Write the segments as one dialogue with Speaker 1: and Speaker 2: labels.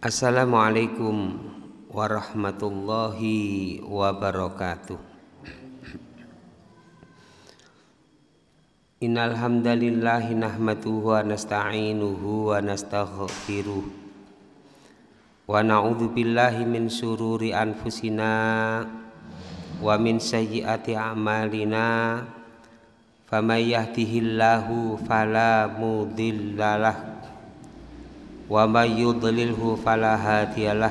Speaker 1: Assalamualaikum warahmatullahi wabarakatuh. Innal hamdalillah nahmatuhu wa nasta'inuhu wa nastaghfiruh wa na'udzu billahi min sururi anfusina wa min sayyiati a'malina faman yahdihillahu fala mudhillalah wa may yudlilhu fala hadiyalah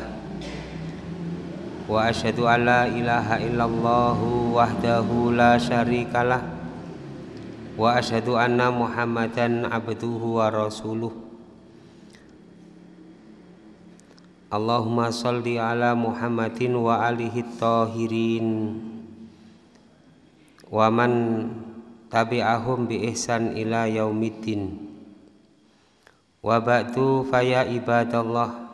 Speaker 1: wa asyhadu alla ilaha illallah wahdahu la syarikalah wa asyhadu anna muhammadan abduhu wa rasuluh Allahumma salli ala muhammadin wa alihi tahirin wa man tabi'ahum bi ihsan ila yaumiddin Wabatu faya ibadallah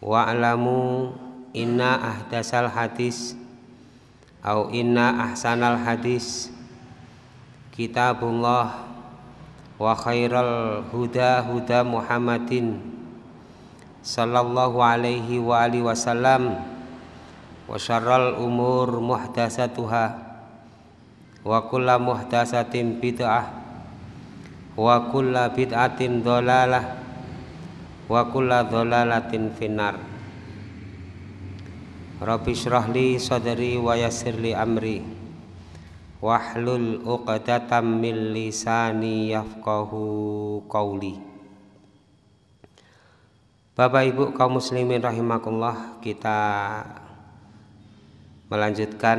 Speaker 1: Wa'lamu inna ahdasal hadis Au inna ahsanal hadis Kitabullah Wa khairal huda huda muhammadin Sallallahu alaihi wa alihi wasallam Wa syarral umur muhdasatuhah Wa kulla muhdasatin bid'ah wa kulla bid'atin dolalah, wa kulla dolalatin finar. Rabbi syrahli sadari wa yasirli amri wahlul uqdatam min lisani yafqahu qawli Bapak Ibu kaum muslimin rahimakumullah kita melanjutkan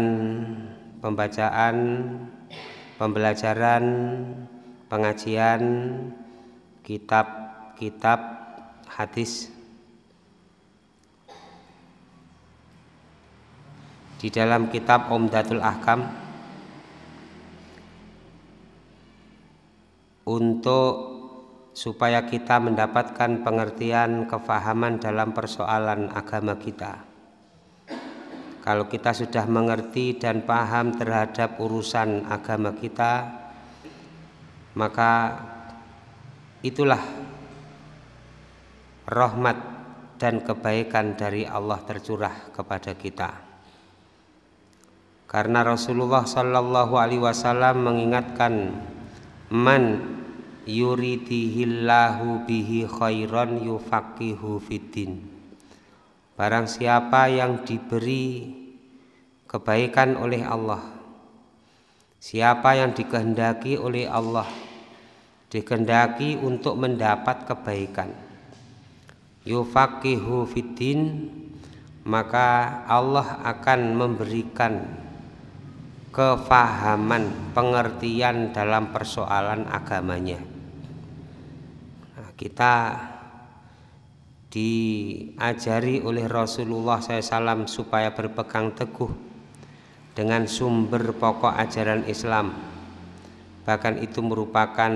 Speaker 1: pembacaan pembelajaran pengajian kitab-kitab hadis di dalam kitab Om Datul Ahkam untuk supaya kita mendapatkan pengertian kefahaman dalam persoalan agama kita. Kalau kita sudah mengerti dan paham terhadap urusan agama kita, maka itulah rahmat dan kebaikan dari Allah tercurah kepada kita. Karena Rasulullah Shallallahu Alaihi Wasallam mengingatkan man yuridihillahu bihi khairon yufakihu fitin. Barang siapa yang diberi kebaikan oleh Allah Siapa yang dikehendaki oleh Allah dikendaki untuk mendapat kebaikan yufaqihu fiddin maka Allah akan memberikan kefahaman pengertian dalam persoalan agamanya nah, kita diajari oleh Rasulullah SAW supaya berpegang teguh dengan sumber pokok ajaran Islam bahkan itu merupakan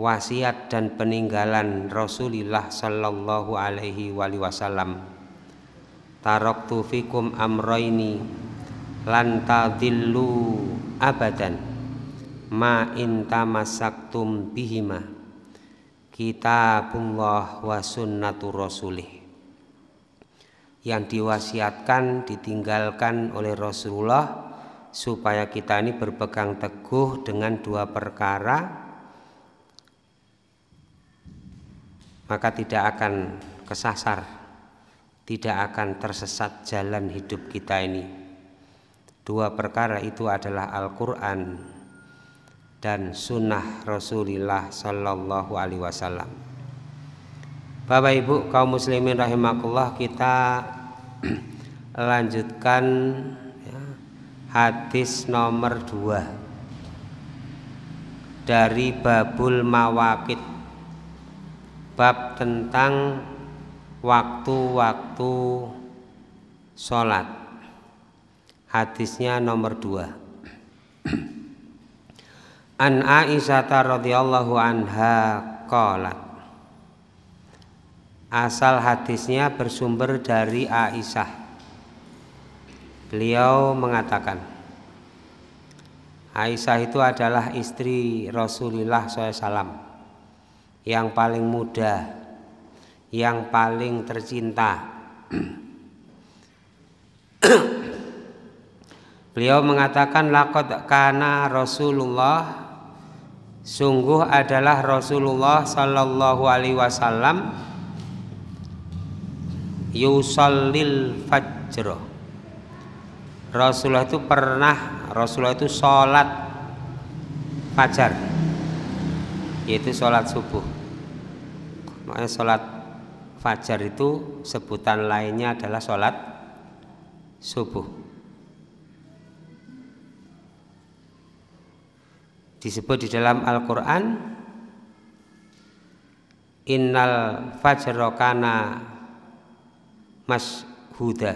Speaker 1: wasiat dan peninggalan Rasulullah sallallahu alaihi wasallam. Taraktu fikum amraini lan tadillu abadan ma in tamassaktum bihima kitabullah wa sunnatu rasulih yang diwasiatkan ditinggalkan oleh Rasulullah supaya kita ini berpegang teguh dengan dua perkara maka tidak akan kesasar, tidak akan tersesat jalan hidup kita ini. Dua perkara itu adalah Al-Quran dan sunnah Rasulullah Sallallahu Alaihi Wasallam. Bapak Ibu kaum muslimin rahimakullah kita lanjutkan ya, hadis nomor dua dari babul mawakit bab tentang waktu-waktu sholat hadisnya nomor dua An Aisyah radhiyallahu anha qalat Asal hadisnya bersumber dari Aisyah Beliau mengatakan Aisyah itu adalah istri Rasulullah SAW yang paling mudah, yang paling tercinta. Beliau mengatakan lakot karena Rasulullah sungguh adalah Rasulullah Shallallahu alaihi wasallam yusallil fajr. Rasulullah itu pernah Rasulullah itu sholat fajar yaitu sholat subuh makanya sholat fajar itu sebutan lainnya adalah sholat subuh disebut di dalam Al-Quran Innal mas huda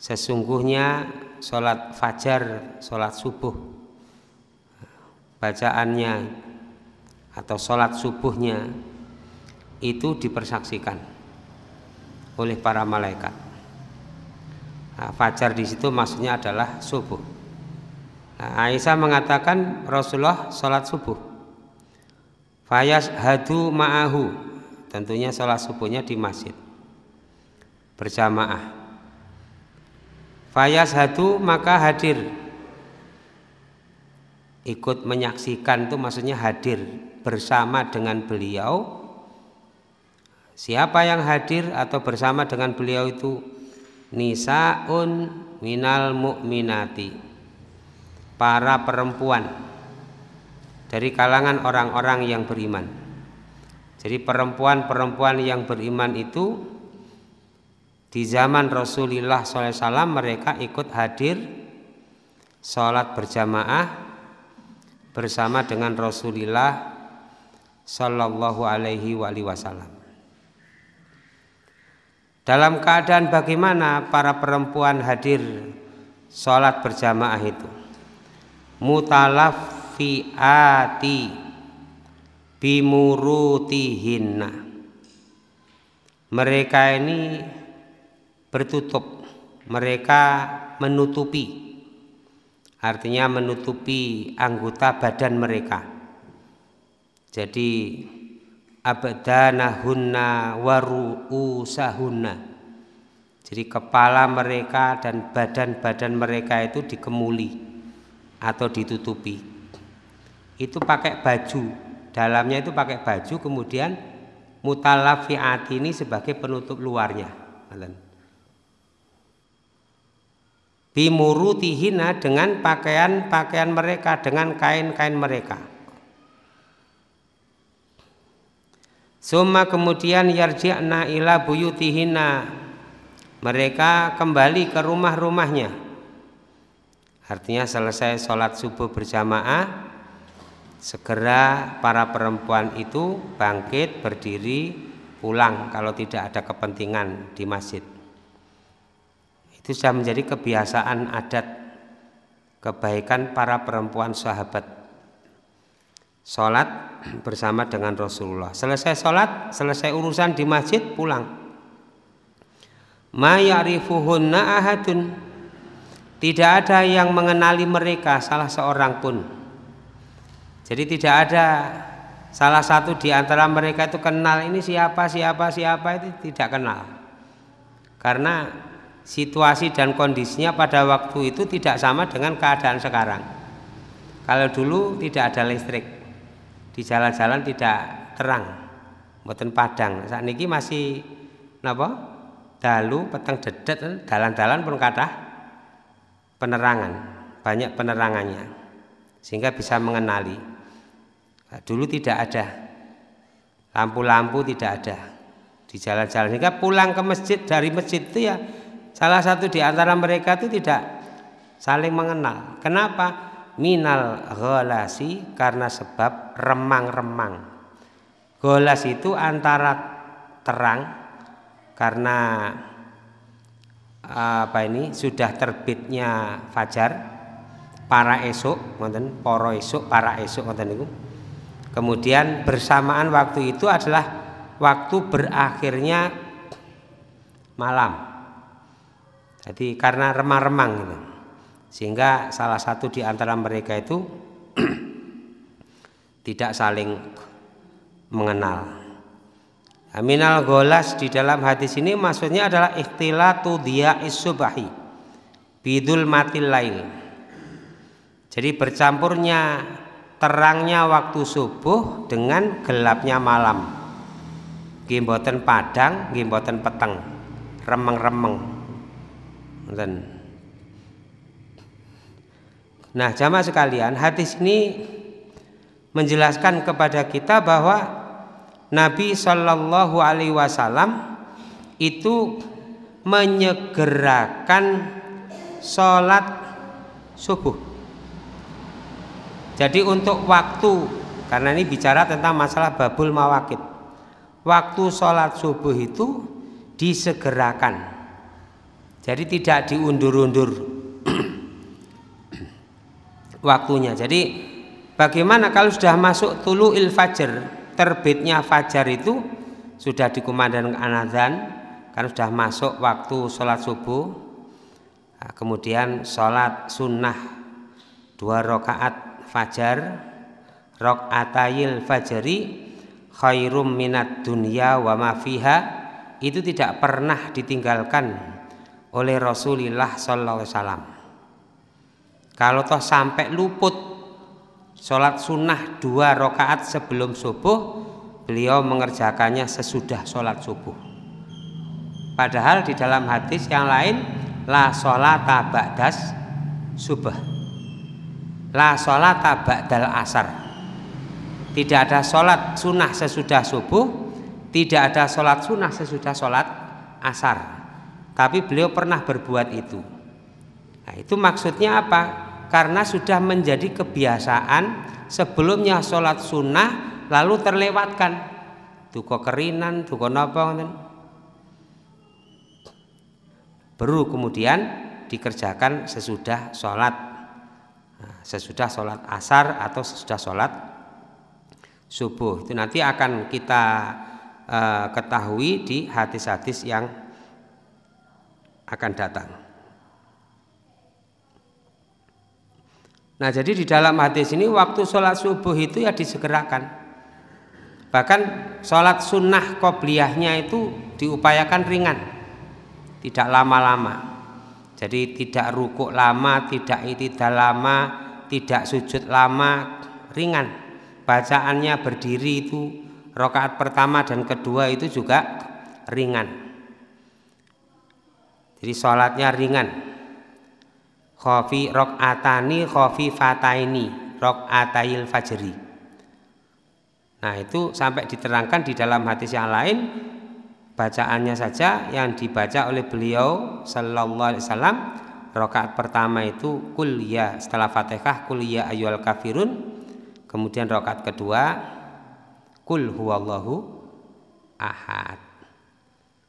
Speaker 1: Sesungguhnya sholat fajar, sholat subuh Bacaannya atau sholat subuhnya itu dipersaksikan oleh para malaikat. Nah, fajar di situ maksudnya adalah subuh. Nah, Aisyah mengatakan Rasulullah sholat subuh. Fayas hadu ma'ahu Tentunya sholat subuhnya di masjid Berjamaah Fayas hadu maka hadir Ikut menyaksikan itu maksudnya hadir bersama dengan beliau siapa yang hadir atau bersama dengan beliau itu nisaun minal mu'minati para perempuan dari kalangan orang-orang yang beriman jadi perempuan-perempuan yang beriman itu di zaman Rasulullah SAW mereka ikut hadir sholat berjamaah bersama dengan Rasulullah sallallahu alaihi wa wasallam. Dalam keadaan bagaimana para perempuan hadir sholat berjamaah itu? Mutalafiati bimurutihinna. Mereka ini bertutup, mereka menutupi. Artinya menutupi anggota badan mereka jadi abdanahunna waru'usahunna. Jadi kepala mereka dan badan-badan mereka itu dikemuli atau ditutupi. Itu pakai baju, dalamnya itu pakai baju kemudian mutalafiat ini sebagai penutup luarnya. Bimurutihina dengan pakaian-pakaian mereka, dengan kain-kain mereka. Suma kemudian yarji'na ila buyutihina. Mereka kembali ke rumah-rumahnya. Artinya selesai sholat subuh berjamaah, segera para perempuan itu bangkit berdiri pulang kalau tidak ada kepentingan di masjid. Itu sudah menjadi kebiasaan adat kebaikan para perempuan sahabat Sholat bersama dengan Rasulullah. Selesai sholat, selesai urusan di masjid, pulang. Ma ahadun. Tidak ada yang mengenali mereka salah seorang pun. Jadi tidak ada salah satu di antara mereka itu kenal ini siapa siapa siapa itu tidak kenal. Karena situasi dan kondisinya pada waktu itu tidak sama dengan keadaan sekarang. Kalau dulu tidak ada listrik di jalan-jalan tidak terang mboten padang saat niki masih napa dalu petang dedet dalan-dalan pun kata penerangan banyak penerangannya sehingga bisa mengenali nah, dulu tidak ada lampu-lampu tidak ada di jalan-jalan sehingga pulang ke masjid dari masjid itu ya salah satu di antara mereka itu tidak saling mengenal kenapa minal golasi karena sebab remang-remang. Golas itu antara terang karena apa ini sudah terbitnya fajar para esok ngoten poro esok para esok ngoten niku kemudian bersamaan waktu itu adalah waktu berakhirnya malam jadi karena remang-remang gitu. -remang sehingga salah satu di antara mereka itu tidak saling mengenal. Aminal golas di dalam hadis ini maksudnya adalah ikhtilatu dia isubahi bidul matil lain. Jadi bercampurnya terangnya waktu subuh dengan gelapnya malam. Gimboten padang, gimboten peteng, remeng-remeng. Nah, jamaah sekalian, hadis ini menjelaskan kepada kita bahwa Nabi Shallallahu Alaihi Wasallam itu menyegerakan sholat subuh. Jadi untuk waktu, karena ini bicara tentang masalah babul mawakit, waktu sholat subuh itu disegerakan. Jadi tidak diundur-undur waktunya. Jadi bagaimana kalau sudah masuk tulu il fajar, terbitnya fajar itu sudah dikumandang anadzan kan sudah masuk waktu sholat subuh. Nah, kemudian sholat sunnah dua rakaat fajar, rakaatayil fajri khairum minat dunia wa ma itu tidak pernah ditinggalkan oleh Rasulullah sallallahu alaihi wasallam. Kalau toh sampai luput sholat sunnah dua rakaat sebelum subuh, beliau mengerjakannya sesudah sholat subuh. Padahal di dalam hadis yang lain la sholat ba'das subuh. La sholat ba'dal asar. Tidak ada sholat sunnah sesudah subuh, tidak ada sholat sunnah sesudah sholat asar. Tapi beliau pernah berbuat itu. Nah, itu maksudnya apa? karena sudah menjadi kebiasaan sebelumnya sholat sunnah lalu terlewatkan duko kerinan duko nopo baru kemudian dikerjakan sesudah sholat nah, sesudah sholat asar atau sesudah sholat subuh itu nanti akan kita eh, ketahui di hadis-hadis yang akan datang. Nah jadi di dalam hadis ini waktu sholat subuh itu ya disegerakan. Bahkan sholat sunnah kobliyahnya itu diupayakan ringan. Tidak lama-lama. Jadi tidak rukuk lama, tidak itidak lama, tidak sujud lama, ringan. Bacaannya berdiri itu rokaat pertama dan kedua itu juga ringan. Jadi sholatnya ringan. Khofi atani khofi fataini rok atail fajri Nah itu sampai diterangkan di dalam hadis yang lain Bacaannya saja yang dibaca oleh beliau Sallallahu alaihi wasallam Rokaat pertama itu ya setelah fatihah kuliah ya ayol kafirun Kemudian rokaat kedua Kul huwallahu ahad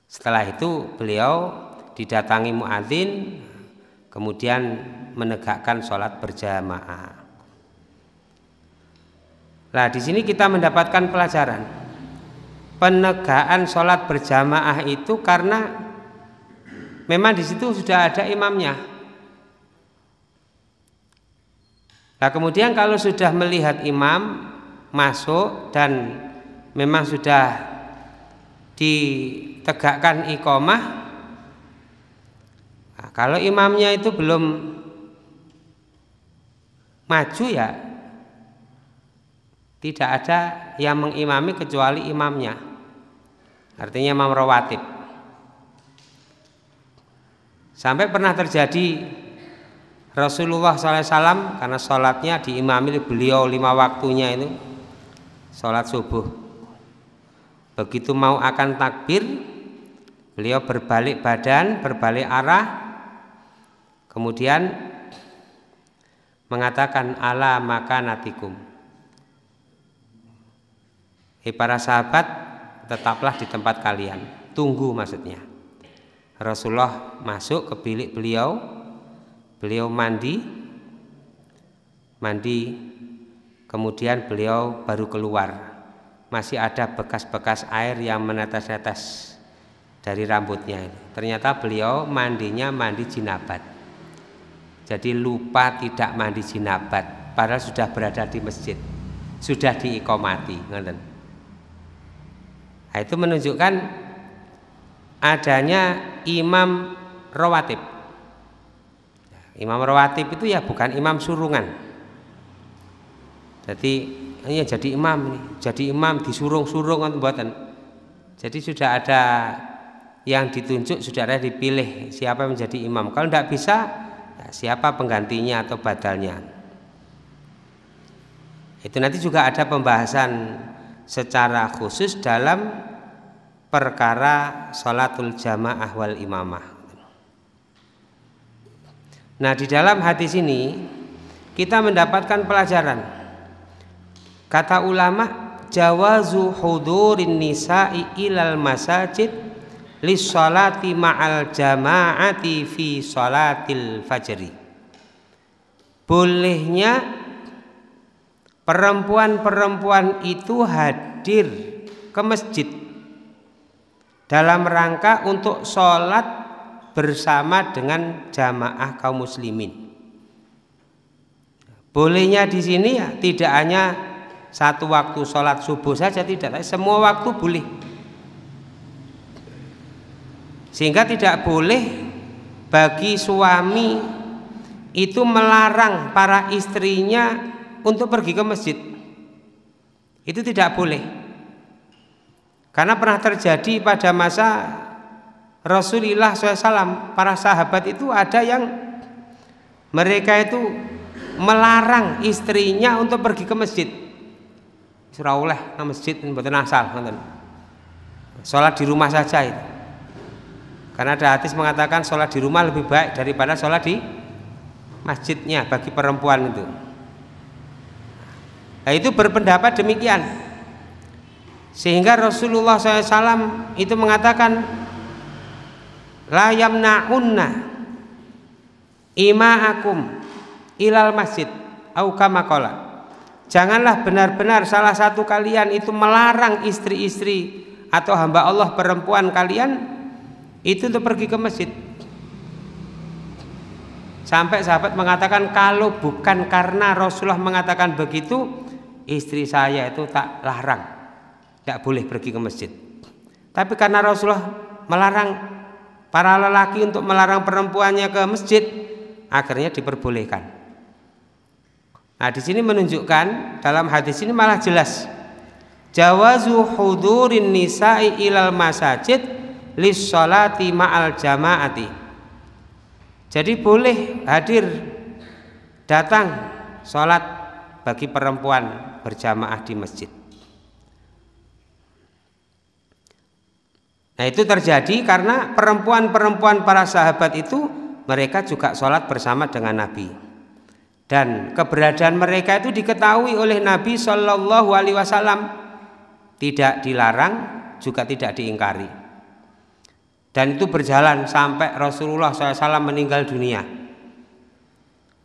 Speaker 1: Setelah itu beliau didatangi muadzin Kemudian menegakkan sholat berjamaah. Nah, di sini kita mendapatkan pelajaran. penegakan sholat berjamaah itu karena memang di situ sudah ada imamnya. Nah, kemudian kalau sudah melihat imam masuk dan memang sudah ditegakkan ikomah kalau imamnya itu belum maju ya tidak ada yang mengimami kecuali imamnya. Artinya imam rawatib. Sampai pernah terjadi Rasulullah SAW karena sholatnya diimami beliau lima waktunya itu sholat subuh. Begitu mau akan takbir, beliau berbalik badan, berbalik arah, Kemudian mengatakan ala makanatikum. Hei para sahabat, tetaplah di tempat kalian. Tunggu maksudnya. Rasulullah masuk ke bilik beliau, beliau mandi, mandi, kemudian beliau baru keluar. Masih ada bekas-bekas air yang menetes-netes dari rambutnya. Ternyata beliau mandinya mandi jinabat. Jadi lupa tidak mandi jinabat padahal sudah berada di masjid, sudah diikomati, Nah, itu menunjukkan adanya imam rawatib. Nah, imam rawatib itu ya bukan imam surungan. Jadi ini ya jadi imam nih, jadi imam disurung-surung buatan. Jadi sudah ada yang ditunjuk sudah ada dipilih siapa yang menjadi imam. Kalau tidak bisa Nah, siapa penggantinya atau badalnya? Itu nanti juga ada pembahasan secara khusus dalam perkara sholatul jamaah wal imamah. Nah, di dalam hadis ini kita mendapatkan pelajaran. Kata ulama, jawazu hudurin nisa'i ilal masajid lis salati ma'al jama'ati fi salatil fajri bolehnya perempuan-perempuan itu hadir ke masjid dalam rangka untuk sholat bersama dengan jamaah kaum muslimin. Bolehnya di sini ya tidak hanya satu waktu sholat subuh saja tidak, semua waktu boleh. Sehingga tidak boleh bagi suami itu melarang para istrinya untuk pergi ke masjid. Itu tidak boleh. Karena pernah terjadi pada masa Rasulullah SAW, para sahabat itu ada yang mereka itu melarang istrinya untuk pergi ke masjid. Surah oleh masjid, buatan asal. Sholat di rumah saja itu. Karena ada hadis mengatakan sholat di rumah lebih baik daripada sholat di masjidnya bagi perempuan itu. Nah, itu berpendapat demikian. Sehingga Rasulullah SAW itu mengatakan la ima ima'akum ilal masjid au kamakola. Janganlah benar-benar salah satu kalian itu melarang istri-istri atau hamba Allah perempuan kalian itu untuk pergi ke masjid sampai sahabat mengatakan kalau bukan karena Rasulullah mengatakan begitu istri saya itu tak larang tidak boleh pergi ke masjid tapi karena Rasulullah melarang para lelaki untuk melarang perempuannya ke masjid akhirnya diperbolehkan Nah, di sini menunjukkan dalam hadis ini malah jelas. Jawazu hudurin nisa'i ilal masajid lis sholati ma'al jama'ati jadi boleh hadir datang sholat bagi perempuan berjamaah di masjid Nah itu terjadi karena perempuan-perempuan para sahabat itu mereka juga sholat bersama dengan Nabi dan keberadaan mereka itu diketahui oleh Nabi Shallallahu Alaihi Wasallam tidak dilarang juga tidak diingkari dan itu berjalan sampai Rasulullah SAW meninggal dunia.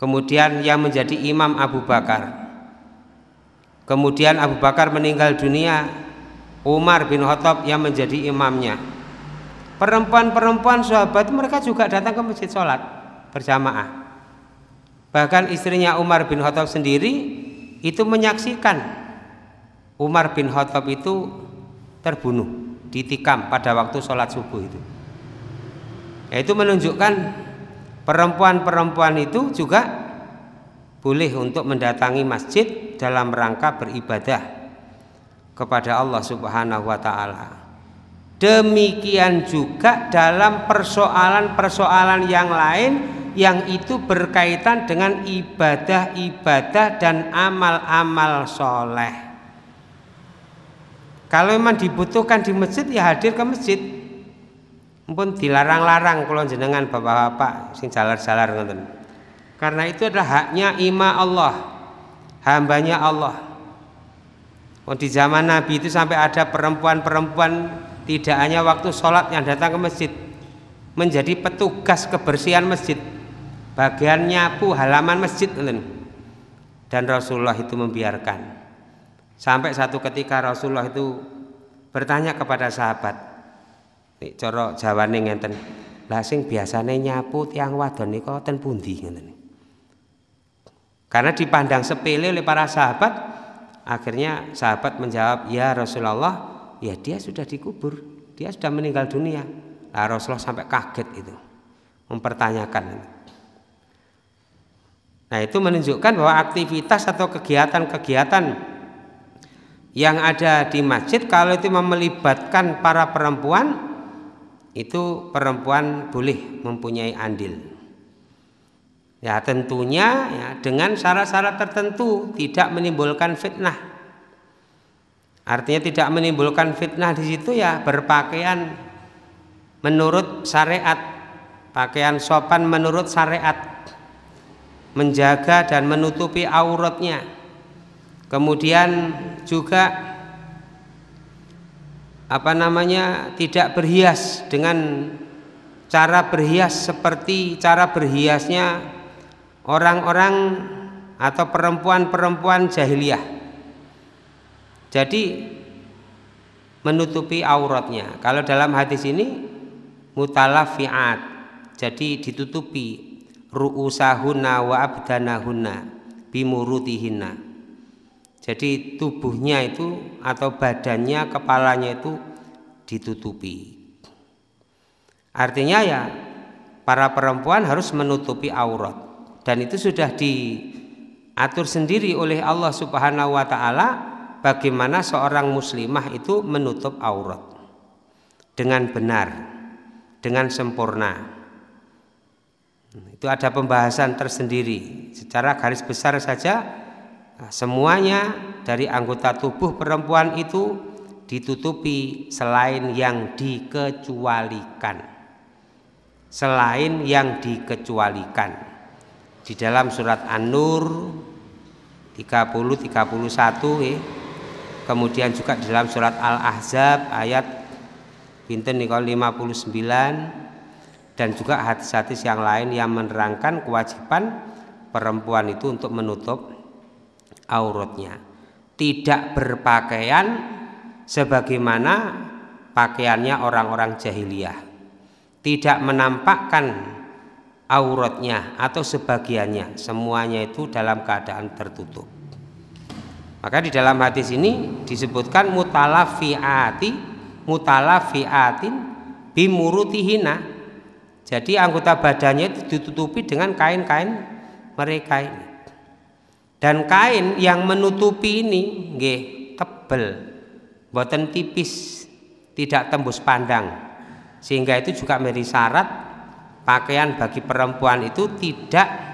Speaker 1: Kemudian yang menjadi imam Abu Bakar. Kemudian Abu Bakar meninggal dunia, Umar bin Khattab yang menjadi imamnya. Perempuan-perempuan sahabat mereka juga datang ke masjid sholat berjamaah. Bahkan istrinya Umar bin Khattab sendiri itu menyaksikan Umar bin Khattab itu terbunuh ditikam pada waktu sholat subuh itu. Ya, itu menunjukkan perempuan-perempuan itu juga boleh untuk mendatangi masjid dalam rangka beribadah kepada Allah Subhanahu wa taala. Demikian juga dalam persoalan-persoalan yang lain yang itu berkaitan dengan ibadah-ibadah dan amal-amal soleh. Kalau memang dibutuhkan di masjid, ya hadir ke masjid pun dilarang-larang kalau jenengan bapak-bapak sing jalar-jalar ngoten. Karena itu adalah haknya ima Allah, hambanya Allah. Oh, di zaman Nabi itu sampai ada perempuan-perempuan tidak hanya waktu sholat yang datang ke masjid menjadi petugas kebersihan masjid bagian nyapu halaman masjid dan Rasulullah itu membiarkan sampai satu ketika Rasulullah itu bertanya kepada sahabat Nek cara Jawane ngenten. Lah sing biasane nyapu tiang wadon niku ten pundi ngenten. Karena dipandang sepele oleh para sahabat, akhirnya sahabat menjawab, "Ya Rasulullah, ya dia sudah dikubur, dia sudah meninggal dunia." lah Rasulullah sampai kaget itu, mempertanyakan. Nah, itu menunjukkan bahwa aktivitas atau kegiatan-kegiatan yang ada di masjid kalau itu melibatkan para perempuan itu perempuan boleh mempunyai andil. Ya tentunya ya, dengan syarat-syarat tertentu tidak menimbulkan fitnah. Artinya tidak menimbulkan fitnah di situ ya berpakaian menurut syariat, pakaian sopan menurut syariat, menjaga dan menutupi auratnya. Kemudian juga apa namanya tidak berhias dengan cara berhias seperti cara berhiasnya orang-orang atau perempuan-perempuan jahiliyah. Jadi menutupi auratnya. Kalau dalam hadis ini mutalafiat. Jadi ditutupi ru'usahunna wa abdanahunna bimurutihinna jadi tubuhnya itu atau badannya, kepalanya itu ditutupi. Artinya ya para perempuan harus menutupi aurat dan itu sudah diatur sendiri oleh Allah Subhanahu wa taala bagaimana seorang muslimah itu menutup aurat dengan benar, dengan sempurna. Itu ada pembahasan tersendiri. Secara garis besar saja Nah, semuanya dari anggota tubuh perempuan itu ditutupi selain yang dikecualikan. Selain yang dikecualikan. Di dalam surat An-Nur 30 31 eh. Kemudian juga di dalam surat Al-Ahzab ayat pinten nikah 59 dan juga hadis-hadis yang lain yang menerangkan kewajiban perempuan itu untuk menutup auratnya. Tidak berpakaian sebagaimana pakaiannya orang-orang jahiliyah. Tidak menampakkan auratnya atau sebagiannya. Semuanya itu dalam keadaan tertutup. Maka di dalam hadis ini disebutkan mutalafiati, mutalafiatin bimurutihina. Jadi anggota badannya itu ditutupi dengan kain-kain mereka ini. Dan kain yang menutupi ini nggih tebel, boten tipis, tidak tembus pandang. Sehingga itu juga menjadi syarat pakaian bagi perempuan itu tidak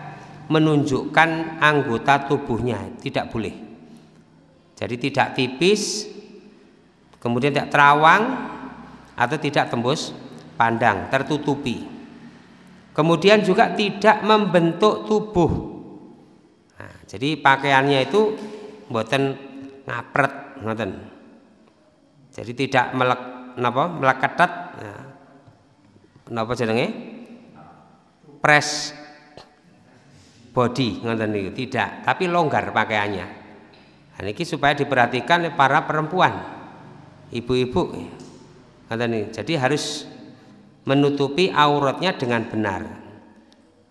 Speaker 1: menunjukkan anggota tubuhnya, tidak boleh. Jadi tidak tipis, kemudian tidak terawang atau tidak tembus pandang, tertutupi. Kemudian juga tidak membentuk tubuh jadi pakaiannya itu mboten ngapret ngoten. Jadi tidak melek napa melekatat ketat nah, Napa jenenge? Press body ngoten niku tidak, tapi longgar pakaiannya. Nah, ini supaya diperhatikan para perempuan, ibu-ibu. Ngoten Jadi harus menutupi auratnya dengan benar.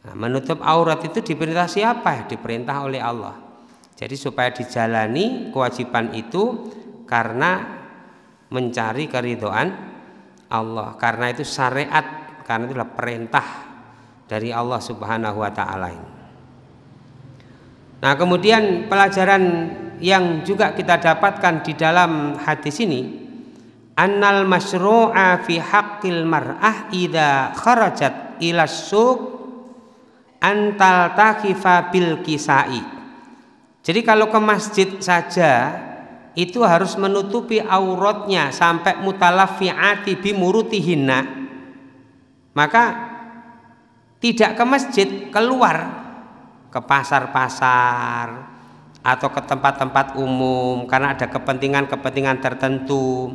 Speaker 1: Nah, menutup aurat itu diperintah siapa? Diperintah oleh Allah. Jadi supaya dijalani kewajiban itu karena mencari keridoan Allah. Karena itu syariat, karena itu adalah perintah dari Allah Subhanahu wa taala Nah, kemudian pelajaran yang juga kita dapatkan di dalam hadis ini annal masyru'a fi haqqil mar'ah idza kharajat ila suq antal takifa bil kisai. Jadi kalau ke masjid saja itu harus menutupi auratnya sampai mutalafiati hina. Maka tidak ke masjid, keluar ke pasar-pasar atau ke tempat-tempat umum karena ada kepentingan-kepentingan tertentu.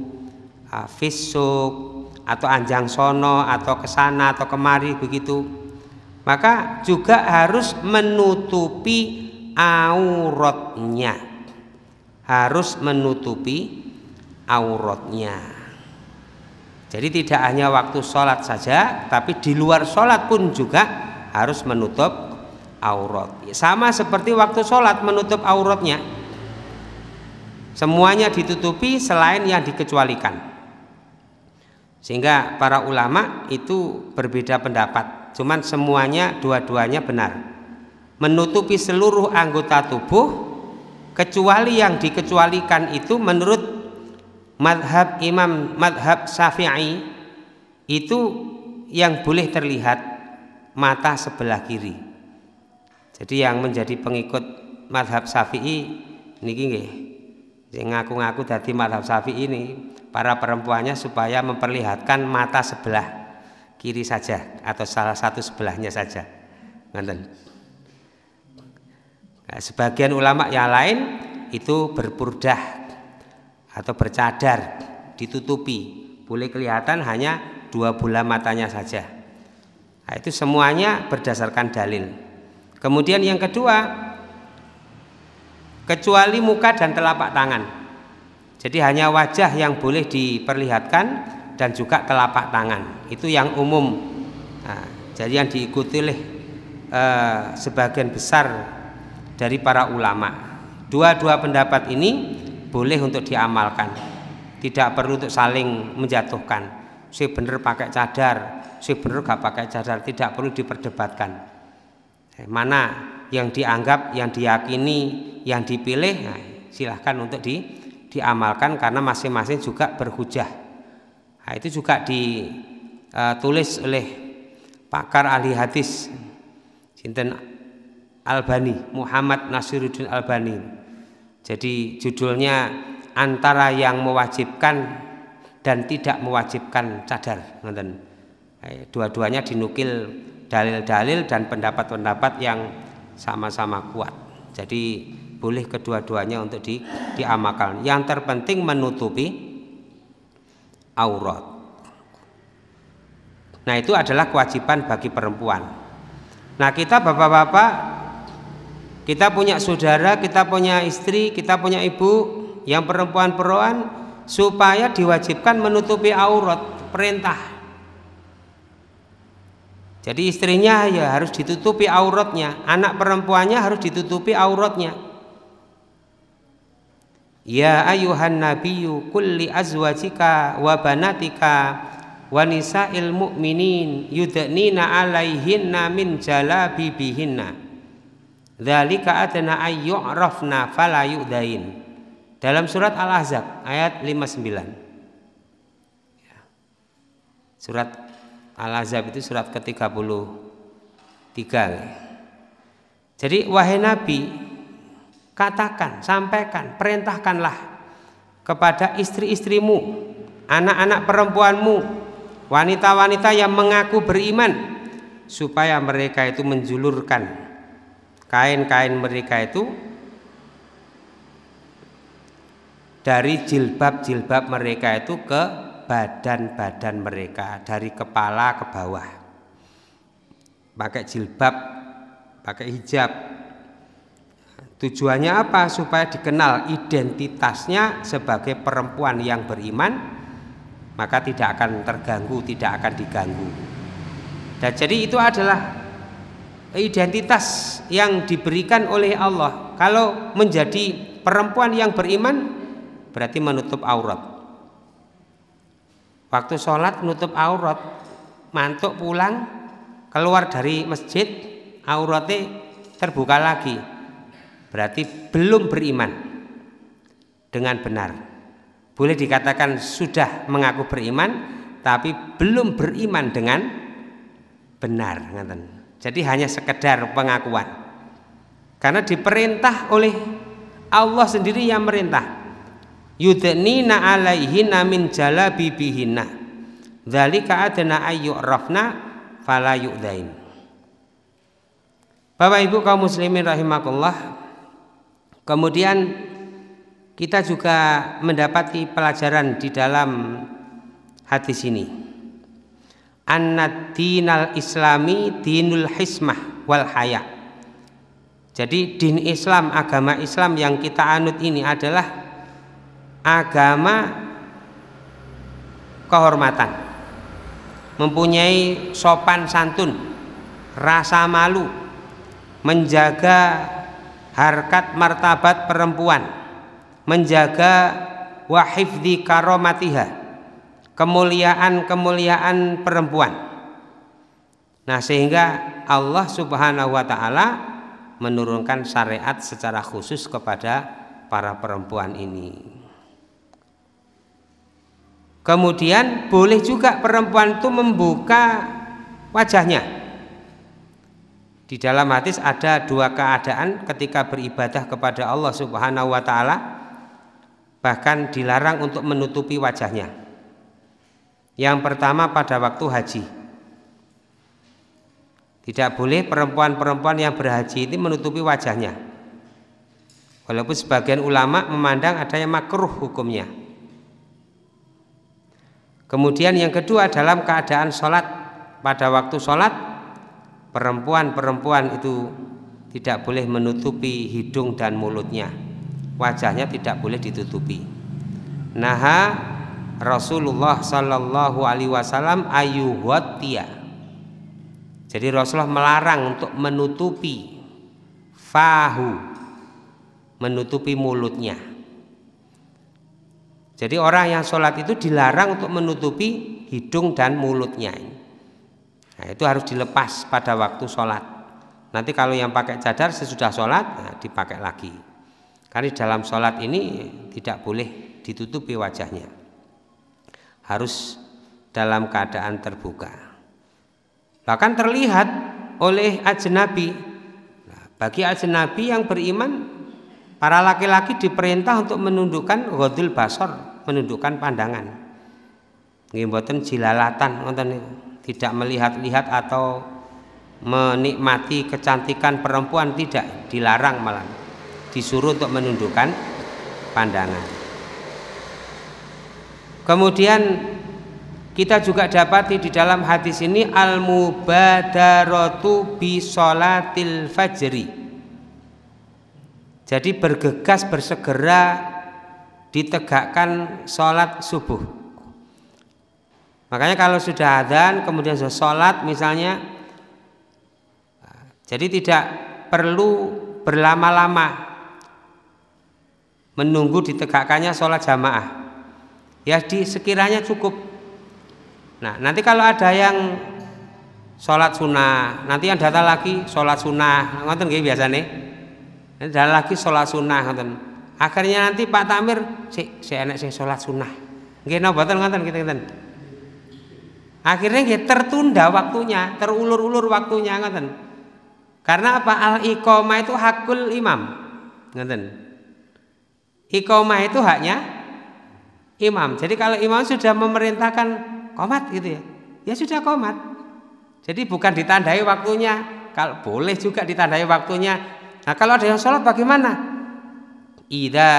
Speaker 1: Ah, fisuk atau anjang sono atau ke sana atau kemari begitu maka juga harus menutupi auratnya harus menutupi auratnya jadi tidak hanya waktu sholat saja tapi di luar sholat pun juga harus menutup aurat sama seperti waktu sholat menutup auratnya semuanya ditutupi selain yang dikecualikan sehingga para ulama itu berbeda pendapat Cuman semuanya dua-duanya benar. Menutupi seluruh anggota tubuh kecuali yang dikecualikan itu menurut madhab imam madhab syafi'i itu yang boleh terlihat mata sebelah kiri jadi yang menjadi pengikut madhab syafi'i ini nggih yang ngaku-ngaku dari madhab syafi'i ini para perempuannya supaya memperlihatkan mata sebelah kiri saja atau salah satu sebelahnya saja. Nganten. Nah, sebagian ulama yang lain itu berpurdah atau bercadar ditutupi, boleh kelihatan hanya dua bola matanya saja. Nah, itu semuanya berdasarkan dalil. Kemudian yang kedua, kecuali muka dan telapak tangan. Jadi hanya wajah yang boleh diperlihatkan dan juga telapak tangan. Itu yang umum. Nah, jadi yang diikuti oleh eh, sebagian besar dari para ulama. Dua-dua pendapat ini boleh untuk diamalkan. Tidak perlu untuk saling menjatuhkan. Si bener pakai cadar, si bener gak pakai cadar, tidak perlu diperdebatkan. Eh, mana yang dianggap, yang diyakini, yang dipilih, nah, silahkan untuk di, diamalkan karena masing-masing juga berhujah Nah, itu juga ditulis eh, oleh pakar ahli hadis Sinten Albani, Muhammad Nasiruddin Albani. Jadi judulnya antara yang mewajibkan dan tidak mewajibkan cadar, ngoten. Eh, dua-duanya dinukil dalil-dalil dan pendapat-pendapat yang sama-sama kuat. Jadi boleh kedua-duanya untuk di diamalkan. Yang terpenting menutupi aurat. Nah, itu adalah kewajiban bagi perempuan. Nah, kita bapak-bapak, kita punya saudara, kita punya istri, kita punya ibu yang perempuan-perempuan supaya diwajibkan menutupi aurat, perintah. Jadi istrinya ya harus ditutupi auratnya, anak perempuannya harus ditutupi auratnya. Ya ayuhan nabiyyu kulli azwajika wa banatika wa nisa'il mu'minin yudnina 'alaihinna min jalabibihinna. Dzalika atna ayyurafna fala yudain. Dalam surat Al-Ahzab ayat 59. Ya. Surat Al-Ahzab itu surat ke-33. Jadi wahai Nabi, Katakan, sampaikan, perintahkanlah kepada istri-istrimu, anak-anak perempuanmu, wanita-wanita yang mengaku beriman supaya mereka itu menjulurkan kain-kain mereka itu dari jilbab-jilbab mereka itu ke badan-badan mereka dari kepala ke bawah pakai jilbab pakai hijab Tujuannya apa? Supaya dikenal identitasnya sebagai perempuan yang beriman, maka tidak akan terganggu, tidak akan diganggu. Dan jadi itu adalah identitas yang diberikan oleh Allah. Kalau menjadi perempuan yang beriman, berarti menutup aurat. Waktu sholat menutup aurat, mantuk pulang, keluar dari masjid, auratnya terbuka lagi berarti belum beriman dengan benar. Boleh dikatakan sudah mengaku beriman tapi belum beriman dengan benar Jadi hanya sekedar pengakuan. Karena diperintah oleh Allah sendiri yang merintah. Yudnina alaihina min jalabibihinna. Dzalika adna ayyurafna fala yu'dain. Bapak Ibu kaum muslimin rahimakumullah, Kemudian kita juga mendapati pelajaran di dalam hadis ini. Anad dinal islami dinul hismah wal haya. Jadi din Islam, agama Islam yang kita anut ini adalah agama kehormatan. Mempunyai sopan santun, rasa malu, menjaga harkat martabat perempuan menjaga wahifdi karomatiha kemuliaan-kemuliaan perempuan nah sehingga Allah subhanahu wa ta'ala menurunkan syariat secara khusus kepada para perempuan ini kemudian boleh juga perempuan itu membuka wajahnya di dalam hadis ada dua keadaan ketika beribadah kepada Allah Subhanahu wa taala bahkan dilarang untuk menutupi wajahnya. Yang pertama pada waktu haji. Tidak boleh perempuan-perempuan yang berhaji ini menutupi wajahnya. Walaupun sebagian ulama memandang ada yang makruh hukumnya. Kemudian yang kedua dalam keadaan sholat pada waktu sholat perempuan-perempuan itu tidak boleh menutupi hidung dan mulutnya wajahnya tidak boleh ditutupi naha Rasulullah Shallallahu Alaihi Wasallam ayuhotia jadi Rasulullah melarang untuk menutupi fahu menutupi mulutnya jadi orang yang sholat itu dilarang untuk menutupi hidung dan mulutnya Nah, itu harus dilepas pada waktu sholat. Nanti kalau yang pakai cadar sesudah sholat nah, dipakai lagi. Karena di dalam sholat ini tidak boleh ditutupi wajahnya. Harus dalam keadaan terbuka. Bahkan terlihat oleh ajnabi. Nah, bagi ajnabi yang beriman, para laki-laki diperintah untuk menundukkan godul basor, menundukkan pandangan. Nggih jilalatan wonten tidak melihat-lihat atau menikmati kecantikan perempuan tidak dilarang malah disuruh untuk menundukkan pandangan. Kemudian kita juga dapati di dalam hadis ini al mubadaratu bi salatil fajri. Jadi bergegas bersegera ditegakkan salat subuh. Makanya kalau sudah adzan kemudian sudah sholat misalnya, jadi tidak perlu berlama-lama menunggu ditegakkannya sholat jamaah. Ya di sekiranya cukup. Nah nanti kalau ada yang sholat sunnah, nanti yang datang lagi sholat sunnah, ngoten gini biasa nih. Datang lagi sholat sunnah ngoten. Akhirnya nanti Pak Tamir si si enak si sholat sunnah. Gini, nopo ngoten ngoten kita ngoten. Akhirnya nggih tertunda waktunya, terulur-ulur waktunya ngoten. Karena apa? Al iqamah itu hakul imam. Ngoten. Iqamah itu haknya imam. Jadi kalau imam sudah memerintahkan komat gitu ya. Ya sudah komat. Jadi bukan ditandai waktunya. Kalau boleh juga ditandai waktunya. Nah, kalau ada yang sholat bagaimana? Ida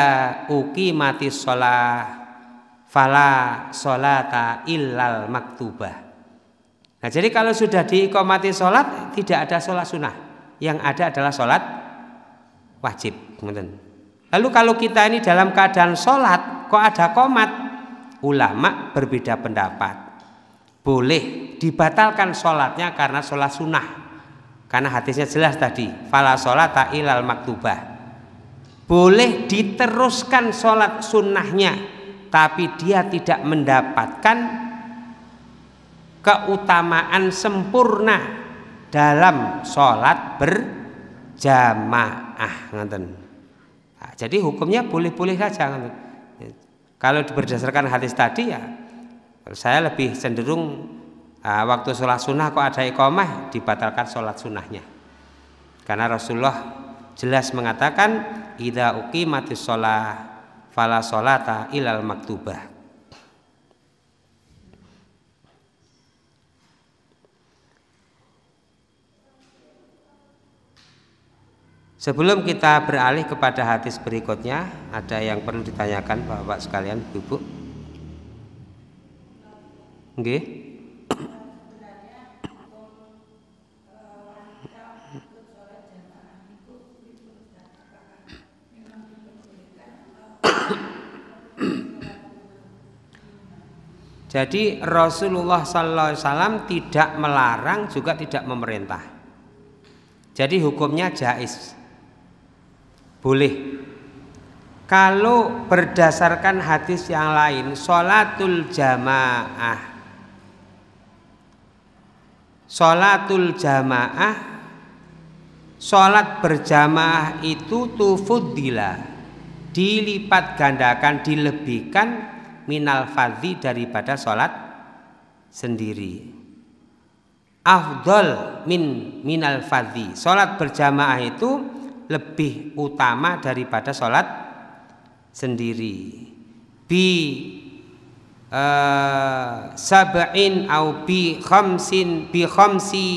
Speaker 1: uki mati sholat fala solata illal maktubah. Nah jadi kalau sudah diikomati sholat tidak ada sholat sunnah, yang ada adalah sholat wajib. Lalu kalau kita ini dalam keadaan sholat kok ada komat, ulama berbeda pendapat. Boleh dibatalkan sholatnya karena sholat sunnah. Karena hadisnya jelas tadi, fala tak ilal maktubah. Boleh diteruskan sholat sunnahnya tapi dia tidak mendapatkan keutamaan sempurna dalam sholat berjamaah nah, jadi hukumnya boleh-boleh saja Kalau berdasarkan hadis tadi ya saya lebih cenderung ah, waktu sholat sunnah kok ada ikomah dibatalkan sholat sunnahnya. Karena Rasulullah jelas mengatakan idha uqimatis sholat fala solata ilal maktubah Sebelum kita beralih kepada hadis berikutnya, ada yang perlu ditanyakan Bapak sekalian, Ibu. Nggih. Okay. Jadi Rasulullah Sallallahu Alaihi Wasallam tidak melarang juga tidak memerintah. Jadi hukumnya jais, boleh. Kalau berdasarkan hadis yang lain, solatul jamaah, solatul jamaah, solat berjamaah itu tufudila dilipat gandakan dilebihkan minal fadhi daripada sholat sendiri afdol min minal fadhi sholat berjamaah itu lebih utama daripada sholat sendiri bi uh, sab'in au bi khamsin bi khamsi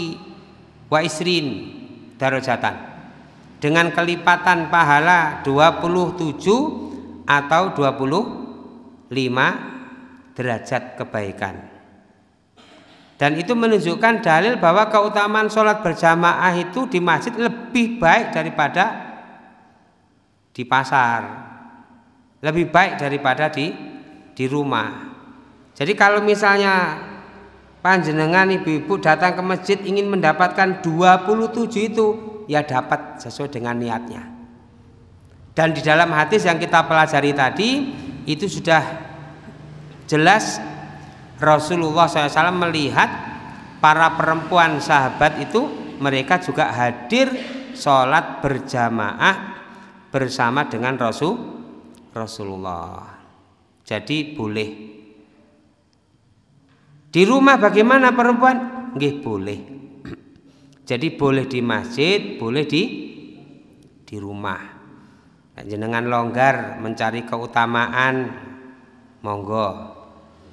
Speaker 1: wa isrin darajatan dengan kelipatan pahala 27 atau 25 derajat kebaikan. Dan itu menunjukkan dalil bahwa keutamaan sholat berjamaah itu di masjid lebih baik daripada di pasar. Lebih baik daripada di di rumah. Jadi kalau misalnya panjenengan ibu-ibu datang ke masjid ingin mendapatkan 27 itu Ya dapat sesuai dengan niatnya. Dan di dalam hadis yang kita pelajari tadi itu sudah jelas Rasulullah SAW melihat para perempuan sahabat itu mereka juga hadir sholat berjamaah bersama dengan Rasul Rasulullah. Jadi boleh di rumah bagaimana perempuan? Nggih boleh jadi boleh di masjid, boleh di di rumah. Nah, jenengan longgar mencari keutamaan monggo.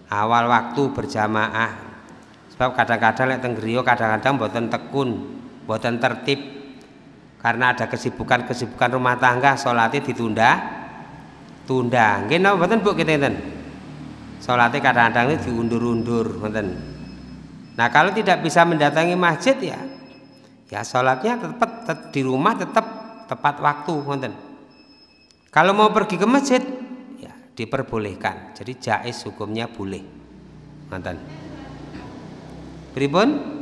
Speaker 1: Awal waktu berjamaah. Sebab kadang-kadang lek teng kadang-kadang boten tekun, boten tertib. Karena ada kesibukan-kesibukan rumah tangga, salate ditunda, tunda. Nggih napa boten Bu kinten? Salate kadang kadang-kadang diundur-undur, Nah, kalau tidak bisa mendatangi masjid ya Ya sholatnya tetap, tetap di rumah tetap tepat waktu, wonten. Kalau mau pergi ke masjid, ya diperbolehkan. Jadi jais hukumnya boleh, wonten. Pribon,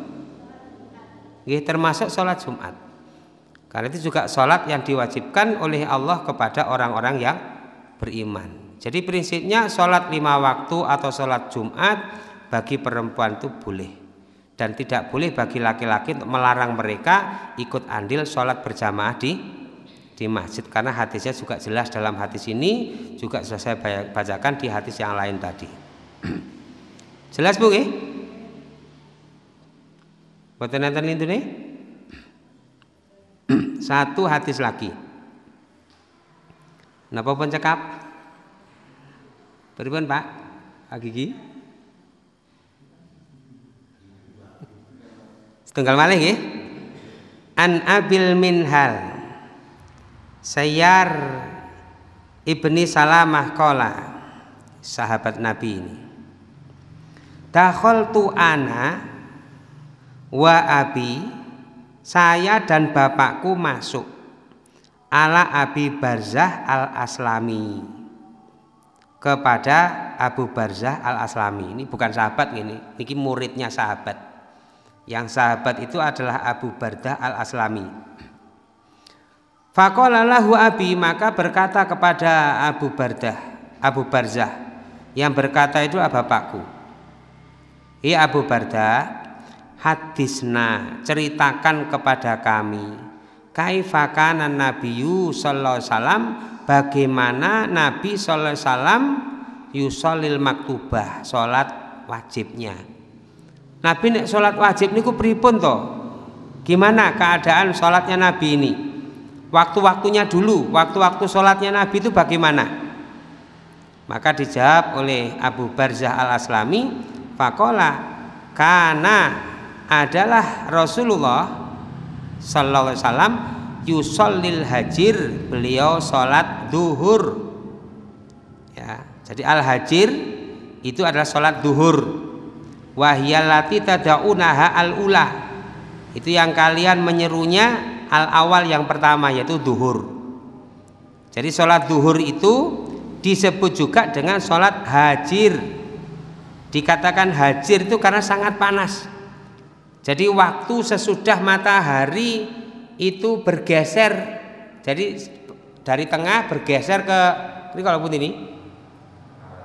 Speaker 1: Ya, termasuk sholat Jumat. Karena itu juga sholat yang diwajibkan oleh Allah kepada orang-orang yang beriman. Jadi prinsipnya sholat lima waktu atau sholat Jumat bagi perempuan itu boleh dan tidak boleh bagi laki-laki untuk melarang mereka ikut andil sholat berjamaah di di masjid karena hadisnya juga jelas dalam hadis ini juga sudah saya bacakan di hadis yang lain tadi jelas bu eh? buat nonton itu nih satu hadis lagi kenapa pun cekap? Pak? Pak Gigi? Tunggal malih nggih. An Abil Minhal Sayyar Ibni Salamah Kola Sahabat Nabi ini Dakhaltu ana wa abi saya dan bapakku masuk ala Abi Barzah al-Aslami kepada Abu Barzah al-Aslami ini bukan sahabat ini ini muridnya sahabat yang sahabat itu adalah Abu Bardah al-Aslami. Fakolalahu abi maka berkata kepada Abu Bardah, Abu Barzah yang berkata itu bapakku. Iya Abu Bardah, hadisna ceritakan kepada kami kaifakanan nabiyyu sallallahu alaihi wasallam bagaimana nabi sallallahu alaihi wasallam yusolil maktubah salat wajibnya Nabi nek sholat wajib niku pripun to? Gimana keadaan sholatnya Nabi ini? Waktu-waktunya dulu, waktu-waktu sholatnya Nabi itu bagaimana? Maka dijawab oleh Abu Barzah Al-Aslami, fakola karena adalah Rasulullah sallallahu alaihi wasallam Yusolil hajir, beliau sholat duhur. Ya, jadi al-hajir itu adalah sholat duhur wahyalati tadaunaha al ula itu yang kalian menyerunya al awal yang pertama yaitu duhur jadi sholat duhur itu disebut juga dengan sholat hajir dikatakan hajir itu karena sangat panas jadi waktu sesudah matahari itu bergeser jadi dari tengah bergeser ke ini kalau pun ini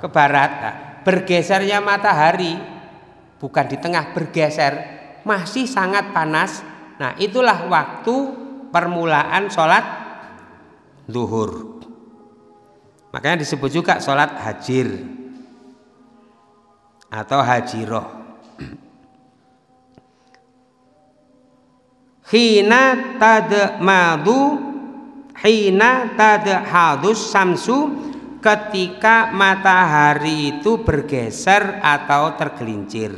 Speaker 1: ke barat nah, bergesernya matahari bukan di tengah bergeser masih sangat panas. Nah, itulah waktu permulaan sholat duhur. Makanya disebut juga sholat hajir atau hajiroh. Hina madu, hina tadhadus samsu ketika matahari itu bergeser atau tergelincir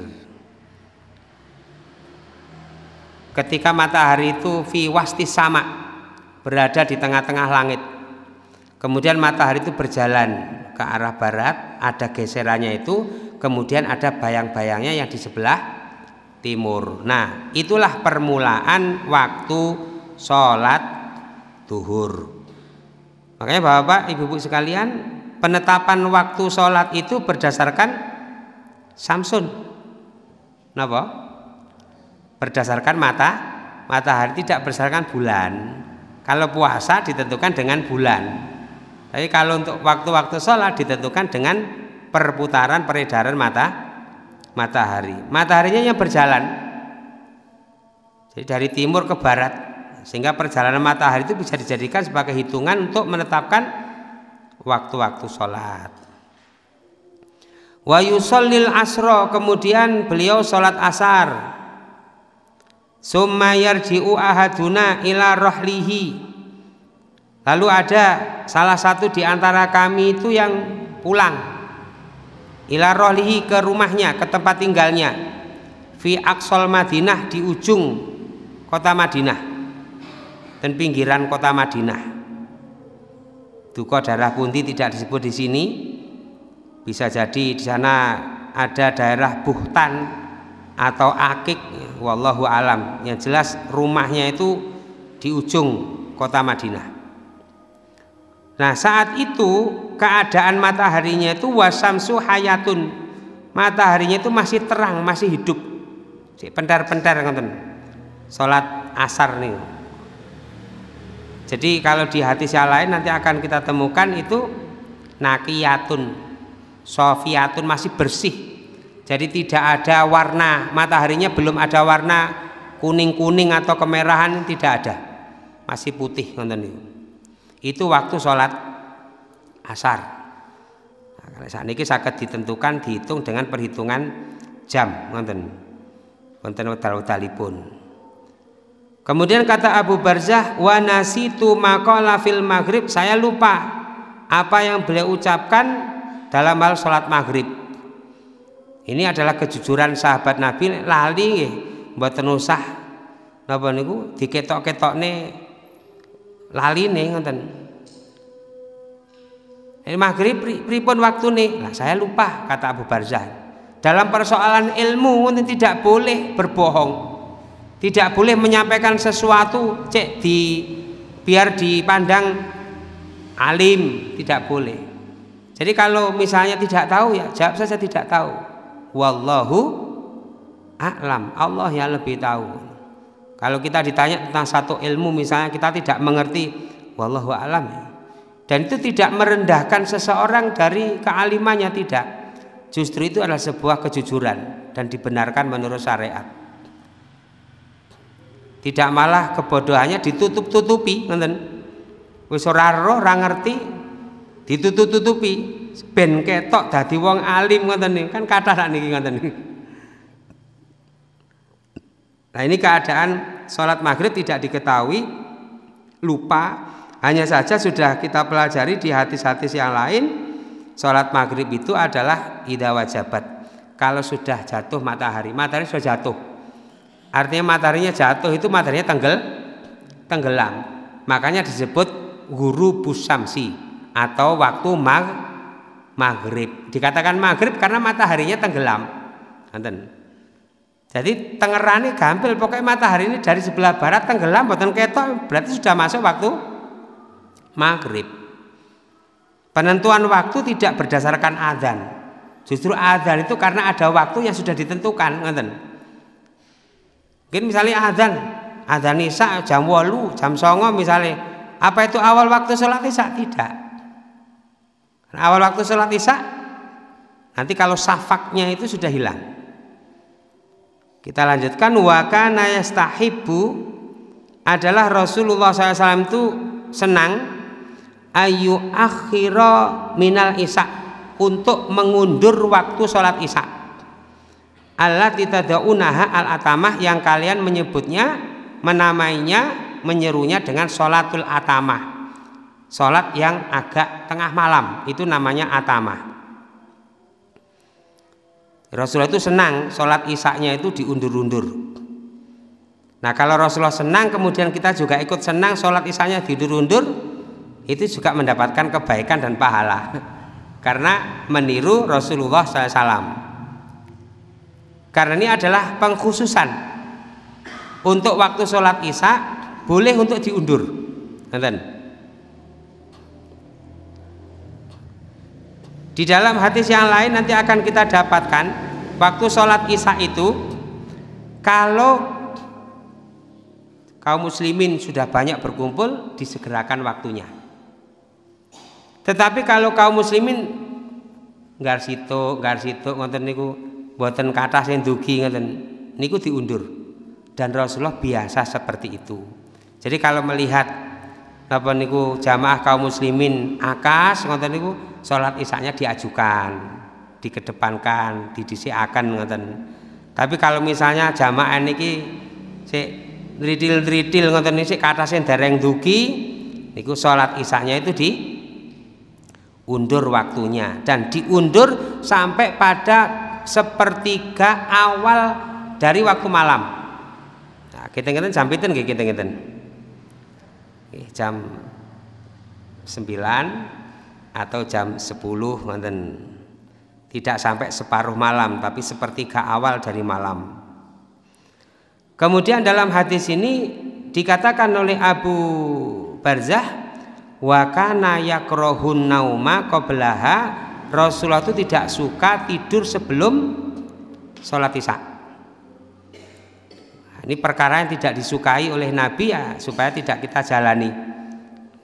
Speaker 1: ketika matahari itu fiwasti sama berada di tengah-tengah langit kemudian matahari itu berjalan ke arah barat ada geserannya itu kemudian ada bayang-bayangnya yang di sebelah timur nah itulah permulaan waktu sholat duhur makanya bapak-bapak ibu-ibu sekalian penetapan waktu sholat itu berdasarkan samsun. Kenapa? Berdasarkan mata matahari tidak berdasarkan bulan. Kalau puasa ditentukan dengan bulan. Tapi kalau untuk waktu-waktu sholat ditentukan dengan perputaran peredaran mata matahari. Mataharinya yang berjalan. Jadi dari timur ke barat sehingga perjalanan matahari itu bisa dijadikan sebagai hitungan untuk menetapkan waktu-waktu sholat wa yusallil asro kemudian beliau sholat asar summa yarji'u ahaduna ila rohlihi lalu ada salah satu di antara kami itu yang pulang ila rohlihi ke rumahnya ke tempat tinggalnya fi aksol Madinah di ujung kota Madinah dan pinggiran kota Madinah duka daerah Kunti tidak disebut di sini bisa jadi di sana ada daerah Buhtan atau Akik wallahu alam yang jelas rumahnya itu di ujung kota Madinah Nah saat itu keadaan mataharinya itu wasamsu hayatun mataharinya itu masih terang masih hidup si pentar-pentar nonton sholat asar nih jadi kalau di hati yang lain nanti akan kita temukan itu nakiyatun, sofiyatun masih bersih. Jadi tidak ada warna, mataharinya belum ada warna kuning-kuning atau kemerahan tidak ada. Masih putih nonton itu. Itu waktu sholat asar. Nah, saat ini sakit ditentukan dihitung dengan perhitungan jam nonton. nonton wedal-wedalipun. Kemudian kata Abu Barzah, wa nasitu maqala fil maghrib, saya lupa apa yang beliau ucapkan dalam hal solat maghrib. Ini adalah kejujuran sahabat Nabi lali buat tenusah napa niku diketok-ketokne lali nih ngoten. Ini eh, maghrib pripun waktu nih? saya lupa kata Abu Barzah. Dalam persoalan ilmu tidak boleh berbohong tidak boleh menyampaikan sesuatu cek di biar dipandang alim tidak boleh jadi kalau misalnya tidak tahu ya jawab saja tidak tahu wallahu a'lam Allah yang lebih tahu kalau kita ditanya tentang satu ilmu misalnya kita tidak mengerti wallahu a'lam dan itu tidak merendahkan seseorang dari kealimannya tidak justru itu adalah sebuah kejujuran dan dibenarkan menurut syariat tidak malah kebodohannya ditutup-tutupi, ngeten. Wis ora roh, ditutup-tutupi. Ben ketok dadi wong alim ngoten kan kathah sak niki ngoten. Nah, ini keadaan sholat maghrib tidak diketahui, lupa, hanya saja sudah kita pelajari di hadis-hadis yang lain, sholat maghrib itu adalah idawa wajabat. Kalau sudah jatuh matahari, matahari sudah jatuh, Artinya mataharinya jatuh itu mataharinya tenggel tenggelam. Makanya disebut guru pusamsi atau waktu mag maghrib. Dikatakan maghrib karena mataharinya tenggelam. Nanten. Jadi tengerani gampil pokoknya matahari ini dari sebelah barat tenggelam boten ketok berarti sudah masuk waktu maghrib. Penentuan waktu tidak berdasarkan azan. Justru azan itu karena ada waktu yang sudah ditentukan, ngoten. Mungkin misalnya azan, azan isya jam walu, jam songo misalnya. Apa itu awal waktu sholat isya? Tidak. Awal waktu sholat isya nanti kalau safaknya itu sudah hilang. Kita lanjutkan wakana yastahibu adalah Rasulullah SAW itu senang ayu akhiro minal isak untuk mengundur waktu sholat isak. Allah tidak unaha al-atamah yang kalian menyebutnya menamainya menyerunya dengan sholatul atamah sholat yang agak tengah malam itu namanya atamah Rasulullah itu senang sholat isaknya itu diundur-undur Nah kalau Rasulullah senang kemudian kita juga ikut senang sholat isanya diundur-undur Itu juga mendapatkan kebaikan dan pahala Karena meniru Rasulullah SAW karena ini adalah pengkhususan untuk waktu sholat isya boleh untuk diundur. Nonton. Di dalam hadis yang lain nanti akan kita dapatkan waktu sholat isya itu kalau kaum muslimin sudah banyak berkumpul disegerakan waktunya. Tetapi kalau kaum muslimin nggak situ, nggak situ, ngonten niku buatan kata sing dugi ngeten niku diundur dan Rasulullah biasa seperti itu jadi kalau melihat napa niku jamaah kaum muslimin akas ngeten niku sholat isaknya diajukan dikedepankan didisiakan ngeten tapi kalau misalnya jamaah niki si dritil-dritil ngeten niki kata sing dereng dugi niku sholat isaknya itu di undur waktunya dan diundur sampai pada sepertiga awal dari waktu malam. Nah, kita ngeten jam pinten nggih kita ngeten. Jam sembilan atau jam sepuluh, ngeten. Tidak sampai separuh malam tapi sepertiga awal dari malam. Kemudian dalam hadis ini dikatakan oleh Abu Barzah wa kana yakrahun nauma qablaha Rasulullah itu tidak suka tidur sebelum sholat isya nah, ini perkara yang tidak disukai oleh Nabi ya supaya tidak kita jalani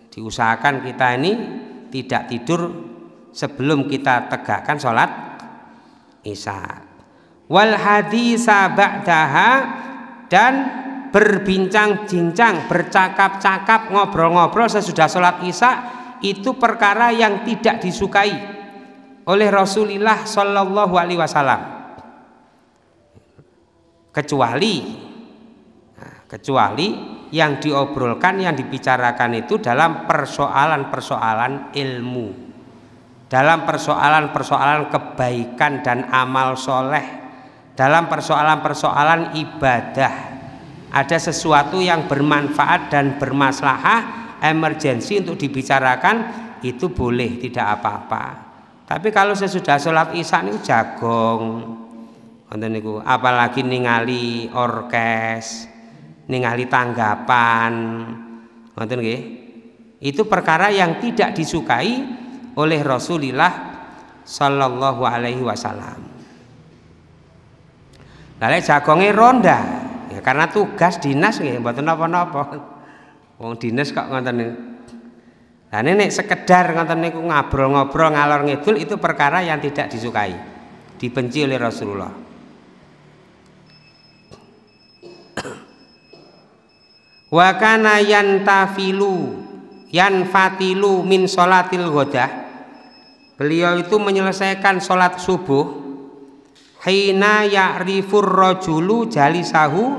Speaker 1: diusahakan kita ini tidak tidur sebelum kita tegakkan sholat isya wal ba'daha dan berbincang-bincang, bercakap-cakap, ngobrol-ngobrol sesudah sholat isya itu perkara yang tidak disukai oleh Rasulullah Shallallahu Alaihi Wasallam kecuali nah, kecuali yang diobrolkan yang dibicarakan itu dalam persoalan-persoalan ilmu dalam persoalan-persoalan kebaikan dan amal soleh dalam persoalan-persoalan ibadah ada sesuatu yang bermanfaat dan bermaslahah emergensi untuk dibicarakan itu boleh tidak apa-apa tapi kalau saya sudah sholat isya nih jagong. nih niku apalagi ningali orkes, ningali tanggapan. Wonten nggih. Itu perkara yang tidak disukai oleh Rasulullah Shallallahu alaihi wasallam. Lalu jagongnya ronda, ya karena tugas dinas nih, buat nopo-nopo, Wong dinas kok ngoten nih. Nah ini sekedar ngoten niku ngobrol-ngobrol ngalor ngidul itu perkara yang tidak disukai, dibenci oleh Rasulullah. Wa kana yantafilu yanfatilu min salatil ghadah. Beliau itu menyelesaikan salat subuh hina ya'rifur rajulu jalisahu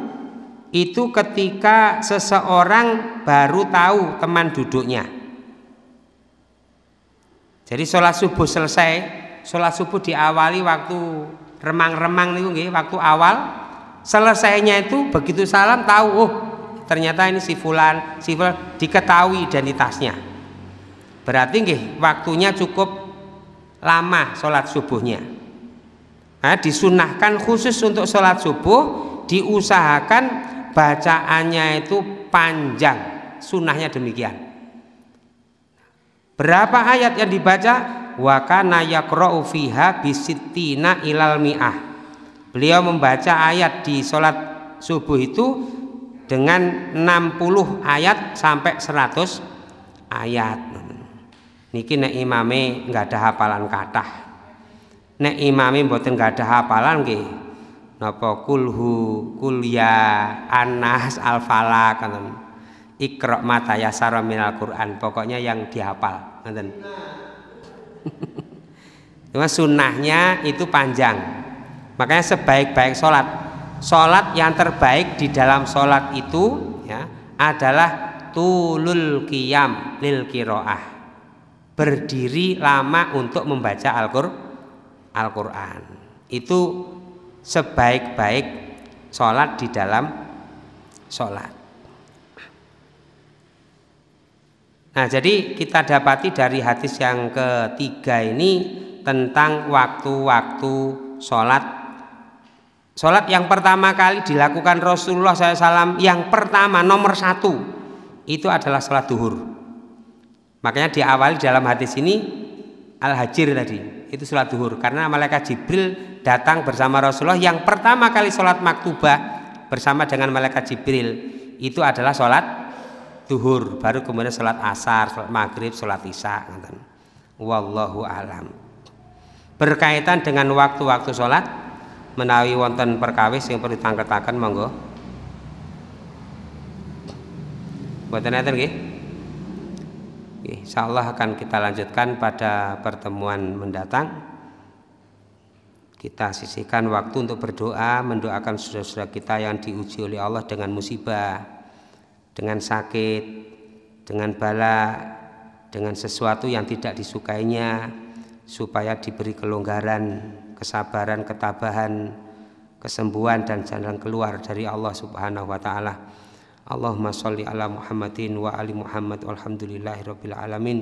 Speaker 1: itu ketika seseorang baru tahu teman duduknya. Jadi sholat subuh selesai, sholat subuh diawali waktu remang-remang nih, -remang, waktu awal. Selesainya itu begitu salam tahu, oh ternyata ini si fulan, si fulan diketahui identitasnya. Berarti nih waktunya cukup lama sholat subuhnya. Nah, disunahkan khusus untuk sholat subuh diusahakan bacaannya itu panjang sunahnya demikian Berapa ayat yang dibaca? Wa kana yaqra'u fiha bisittina ilal mi'ah. Beliau membaca ayat di sholat subuh itu dengan 60 ayat sampai 100 ayat. Niki nek imame nggak ada hafalan kathah. Nek imame mboten nggak ada hafalan nggih. Napa kulhu, kulya, anas, al-falak Ikrak mata yasara minal Quran. Pokoknya yang dihafal, ngeten. Cuma sunnahnya itu panjang. Makanya sebaik-baik sholat, sholat yang terbaik di dalam sholat itu ya adalah tulul qiyam lil kiroah berdiri lama untuk membaca Al-Quran itu sebaik-baik sholat di dalam sholat Nah, jadi kita dapati dari hadis yang ketiga ini tentang waktu-waktu sholat. Sholat yang pertama kali dilakukan Rasulullah SAW yang pertama nomor satu itu adalah sholat duhur. Makanya diawali dalam hadis ini al-hajir tadi itu sholat duhur karena malaikat Jibril datang bersama Rasulullah yang pertama kali sholat maktubah bersama dengan malaikat Jibril itu adalah sholat duhur baru kemudian sholat asar sholat maghrib sholat isya ngoten wallahu alam berkaitan dengan waktu-waktu sholat menawi wonten perkawis yang perlu ditangketaken monggo Buat nanti nggih Insya Allah akan kita lanjutkan pada pertemuan mendatang kita sisihkan waktu untuk berdoa mendoakan saudara-saudara kita yang diuji oleh Allah dengan musibah dengan sakit, dengan bala, dengan sesuatu yang tidak disukainya, supaya diberi kelonggaran, kesabaran, ketabahan, kesembuhan dan jalan keluar dari Allah Subhanahu wa taala. Allahumma sholli ala Muhammadin wa ali Muhammad walhamdulillahirabbil alamin.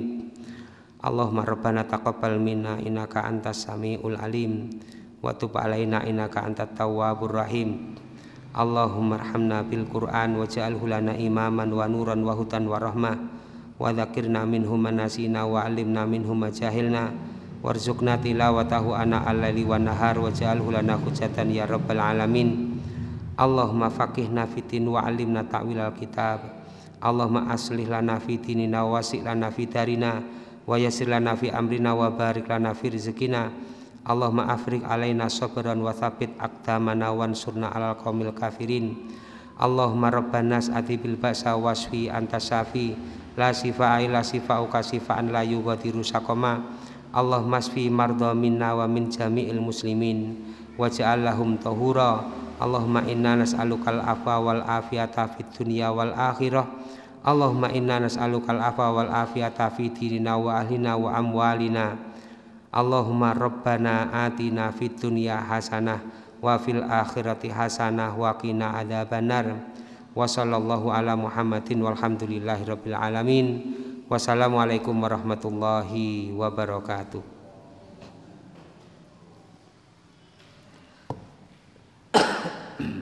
Speaker 1: Allahumma rabbana taqabbal minna innaka antas samiul alim wa tub alaina innaka antat tawwabur rahim. Allahumma arhamna bil Qur'an lana imaman wa nuran wa hutan wa rahmah wa dzakirna minhu manasina wa 'allimna minhu ma jahilna warzuqna tilawatahu ana al-laili nahar waj'alhu lana hujjatan ya rabbal alamin Allahumma faqihna fitin wa 'allimna ta'wilal kitab Allahumma aslih lana fitinina wa wasi' lana fi darina wa yassir lana fi amrina wa barik lana fi rizqina Allahumma afrik alaina sabran wa thabbit aqdamana surna alal qaumil kafirin Allahumma rabbanas atibil ba'sa wasfi anta safi la sifa ila sifa'u ka sifa'an la yughadiru saqama Allahumma asfi minna wa min jami'il muslimin waj'al lahum tahura Allahumma inna nas'alukal afwa wal afiyata fid dunya wal akhirah Allahumma inna nas'alukal afwa wal afiyata fi dinina wa ahlina wa amwalina Allahumma rabbana atina fid dunya hasanah wa fil akhirati hasanah wa qina adzabannar wa sallallahu ala muhammadin walhamdulillahi rabbil alamin wassalamualaikum warahmatullahi wabarakatuh